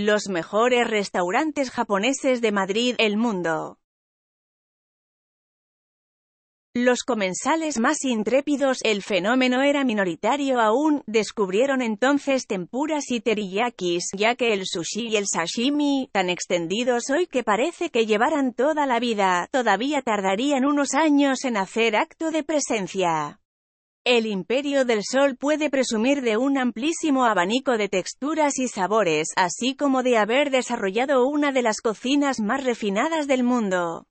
Los mejores restaurantes japoneses de Madrid, el mundo. Los comensales más intrépidos, el fenómeno era minoritario aún, descubrieron entonces tempuras y teriyakis, ya que el sushi y el sashimi, tan extendidos hoy que parece que llevaran toda la vida, todavía tardarían unos años en hacer acto de presencia. El Imperio del Sol puede presumir de un amplísimo abanico de texturas y sabores, así como de haber desarrollado una de las cocinas más refinadas del mundo.